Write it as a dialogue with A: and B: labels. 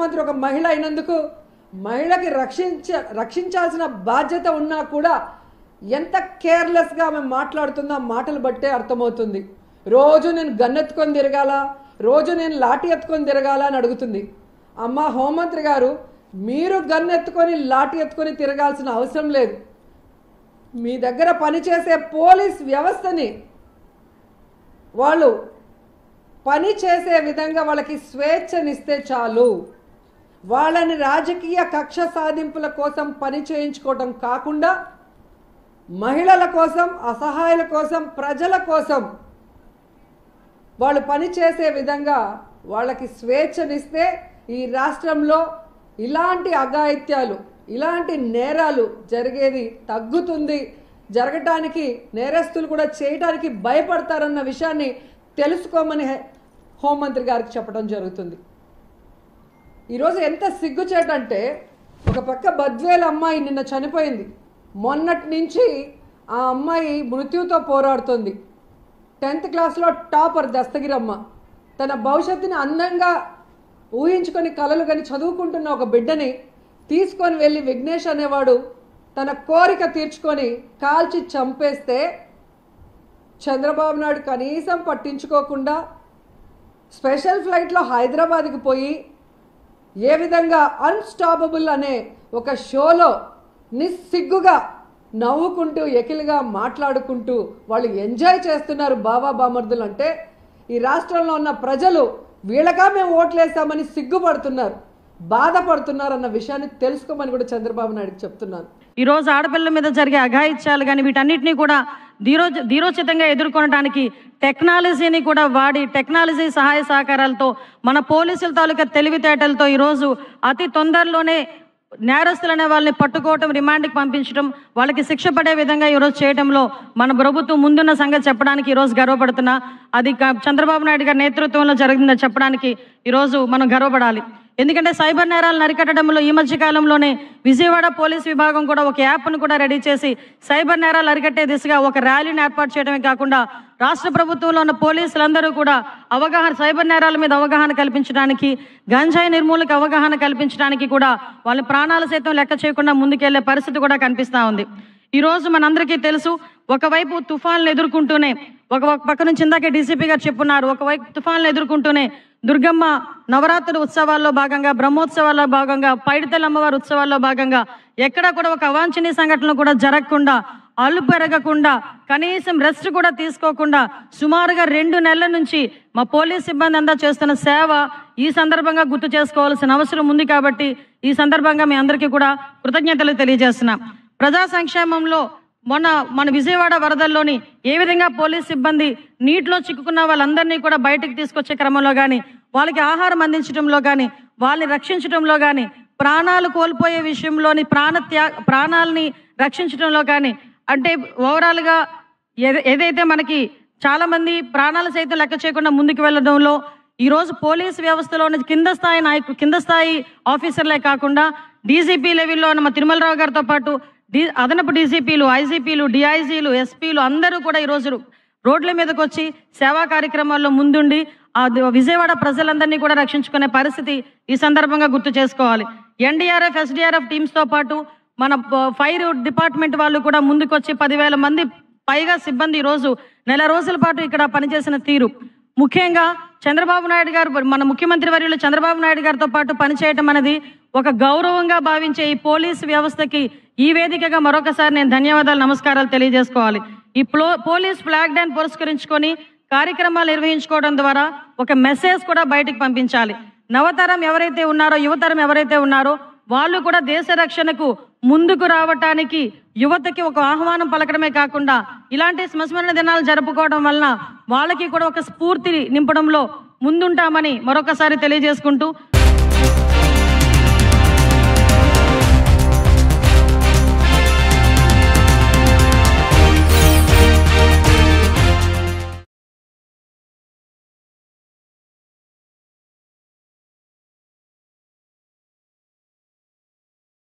A: ముఖ్యమంత్రి ఒక మహిళ అయినందుకు మహిళకి రక్షించ రక్షించాల్సిన బాధ్యత ఉన్నా కూడా ఎంత కేర్లెస్గా ఆమె మాట్లాడుతుందో మాటలు బట్టే అర్థమవుతుంది రోజు నేను గన్నెత్తుకొని తిరగాల రోజు నేను లాఠీ ఎత్తుకొని తిరగాల అని అడుగుతుంది అమ్మ హోంమంత్రి గారు మీరు గన్నెత్తుకొని లాఠీ ఎత్తుకొని తిరగాల్సిన అవసరం లేదు మీ దగ్గర పనిచేసే పోలీస్ వ్యవస్థని వాళ్ళు పని చేసే విధంగా వాళ్ళకి స్వేచ్ఛనిస్తే చాలు వాళ్ళని రాజకీయ కక్ష సాధింపుల కోసం పని చేయించుకోవడం కాకుండా మహిళల కోసం అసహాయుల కోసం ప్రజల కోసం వాళ్ళు పని చేసే విధంగా వాళ్ళకి స్వేచ్ఛనిస్తే ఈ రాష్ట్రంలో ఇలాంటి అఘాయిత్యాలు ఇలాంటి నేరాలు జరిగేది తగ్గుతుంది జరగటానికి నేరస్తులు కూడా చేయటానికి భయపడతారన్న విషయాన్ని తెలుసుకోమని హోంమంత్రి గారికి చెప్పడం జరుగుతుంది ఈరోజు ఎంత సిగ్గుచేటంటే ఒక పక్క బద్వేల అమ్మాయి నిన్న చనిపోయింది మొన్నటి నుంచి ఆ అమ్మాయి మృత్యుతో పోరాడుతుంది టెన్త్ క్లాస్లో టాపర్ దస్తగిరమ్మ తన భవిష్యత్తుని అందంగా ఊహించుకొని కలలు కానీ చదువుకుంటున్న ఒక బిడ్డని తీసుకొని వెళ్ళి విఘ్నేష్ అనేవాడు తన కోరిక తీర్చుకొని కాల్చి చంపేస్తే చంద్రబాబు నాయుడు కనీసం పట్టించుకోకుండా స్పెషల్ ఫ్లైట్లో హైదరాబాద్కి పోయి ఏ విధంగా అన్స్టాపబుల్ అనే ఒక షోలో నిస్సిగ్గుగా నవ్వుకుంటూ ఎకిలిగా మాట్లాడుకుంటూ వాళ్ళు ఎంజాయ్ చేస్తున్నారు బాబా బామర్దులు అంటే ఈ రాష్ట్రంలో ఉన్న ప్రజలు వీళ్ళగా మేము ఓట్లేసామని సిగ్గుపడుతున్నారు బాధపడుతున్నారు అన్న విషయాన్ని తెలుసుకోమని కూడా చంద్రబాబు నాయుడు చెప్తున్నాను
B: ఈరోజు ఆడపిల్లల మీద జరిగే అఘాయిత్యాలు కానీ వీటన్నిటినీ కూడా ధీరో ధీరోచితంగా ఎదుర్కొనడానికి టెక్నాలజీని కూడా వాడి టెక్నాలజీ సహాయ సహకారాలతో మన పోలీసుల తాలూకా తెలివితేటలతో ఈరోజు అతి తొందరలోనే నేరస్తులనే వాళ్ళని పట్టుకోవటం రిమాండ్కి పంపించడం వాళ్ళకి శిక్ష పడే విధంగా ఈరోజు చేయడంలో మన ప్రభుత్వం ముందున్న సంగతి చెప్పడానికి ఈరోజు గర్వపడుతున్నా అది చంద్రబాబు నాయుడు గారి నేతృత్వంలో జరిగిందని చెప్పడానికి ఈరోజు మనం గర్వపడాలి ఎందుకంటే సైబర్ నేరాలు అరికట్టడంలో ఈ మధ్య కాలంలోనే విజయవాడ పోలీస్ విభాగం కూడా ఒక యాప్ను కూడా రెడీ చేసి సైబర్ నేరాలు అరికట్టే దిశగా ఒక ర్యాలీని ఏర్పాటు చేయడమే కాకుండా రాష్ట్ర ప్రభుత్వంలో ఉన్న పోలీసులందరూ కూడా అవగాహన సైబర్ నేరాల మీద అవగాహన కల్పించడానికి గంజాయి నిర్మూలనకు అవగాహన కల్పించడానికి కూడా వాళ్ళ ప్రాణాల సైతం లెక్క చేయకుండా ముందుకెళ్లే పరిస్థితి కూడా కనిపిస్తూ ఉంది ఈరోజు మనందరికీ తెలుసు ఒకవైపు తుఫాన్లు ఎదుర్కొంటూనే ఒక పక్క నుంచి ఇందాకే డీసీపీ గారు చెప్పున్నారు ఒకవైపు తుఫాన్లు ఎదుర్కొంటూనే దుర్గమ్మ నవరాత్రి ఉత్సవాల్లో భాగంగా బ్రహ్మోత్సవాల్లో భాగంగా పైడితల్లి అమ్మవారి ఉత్సవాల్లో భాగంగా ఎక్కడ కూడా ఒక అవాంఛనీయ సంఘటనలు కూడా జరగకుండా అల్లు పెరగకుండా కనీసం రెస్ట్ కూడా తీసుకోకుండా సుమారుగా రెండు నెలల నుంచి మా పోలీస్ సిబ్బంది అంతా చేస్తున్న సేవ ఈ సందర్భంగా గుర్తు చేసుకోవాల్సిన అవసరం ఉంది కాబట్టి ఈ సందర్భంగా మీ అందరికీ కూడా కృతజ్ఞతలు తెలియజేస్తున్నాం ప్రజా సంక్షేమంలో మొన్న మన విజయవాడ వరదల్లోని ఏ విధంగా పోలీస్ సిబ్బంది నీటిలో చిక్కుకున్న వాళ్ళందరినీ కూడా బయటకు తీసుకొచ్చే క్రమంలో కానీ వాళ్ళకి ఆహారం అందించడంలో కానీ వాళ్ళని రక్షించడంలో కానీ ప్రాణాలు కోల్పోయే విషయంలోని త్యాగ ప్రాణాలని రక్షించడంలో కానీ అంటే ఓవరాల్గా ఏదైతే మనకి చాలామంది ప్రాణాలు సైతం లెక్క చేయకుండా ముందుకు వెళ్ళడంలో ఈరోజు పోలీస్ వ్యవస్థలోని కింద స్థాయి నాయకు కింద స్థాయి ఆఫీసర్లే కాకుండా డీజీపీ లెవెల్లో ఉన్న మా తిరుమలరావు గారితో పాటు డి అదనపు డీసీపీలు ఐసీపీలు డిఐసీలు ఎస్పీలు అందరూ కూడా ఈరోజు రోడ్ల మీదకి వచ్చి సేవా కార్యక్రమాల్లో ముందుండి ఆ విజయవాడ ప్రజలందరినీ కూడా రక్షించుకునే పరిస్థితి ఈ సందర్భంగా గుర్తు చేసుకోవాలి ఎన్డీఆర్ఎఫ్ ఎస్డీఆర్ఎఫ్ టీమ్స్తో పాటు మన ఫైర్ డిపార్ట్మెంట్ వాళ్ళు కూడా ముందుకొచ్చి పదివేల మంది పైగా సిబ్బంది ఈరోజు నెల రోజుల పాటు ఇక్కడ పనిచేసిన తీరు ముఖ్యంగా చంద్రబాబు నాయుడు గారు మన ముఖ్యమంత్రి వర్యులు చంద్రబాబు నాయుడు గారితో పాటు పనిచేయటం అనేది ఒక గౌరవంగా భావించే ఈ పోలీస్ వ్యవస్థకి ఈ వేదికగా మరొకసారి నేను ధన్యవాదాలు నమస్కారాలు తెలియజేసుకోవాలి ఈ పోలీస్ ఫ్లాగ్ డ్యాన్ పురస్కరించుకొని కార్యక్రమాలు నిర్వహించుకోవడం ద్వారా ఒక మెసేజ్ కూడా బయటకు పంపించాలి నవతరం ఎవరైతే ఉన్నారో యువతరం ఎవరైతే ఉన్నారో వాళ్ళు కూడా దేశ రక్షణకు ముందుకు రావటానికి యువతకి ఒక ఆహ్వానం పలకడమే కాకుండా ఇలాంటి స్మస్మరణ దినాలు జరుపుకోవడం వలన వాళ్ళకి కూడా ఒక స్ఫూర్తి నింపడంలో ముందుంటామని మరొకసారి తెలియజేసుకుంటూ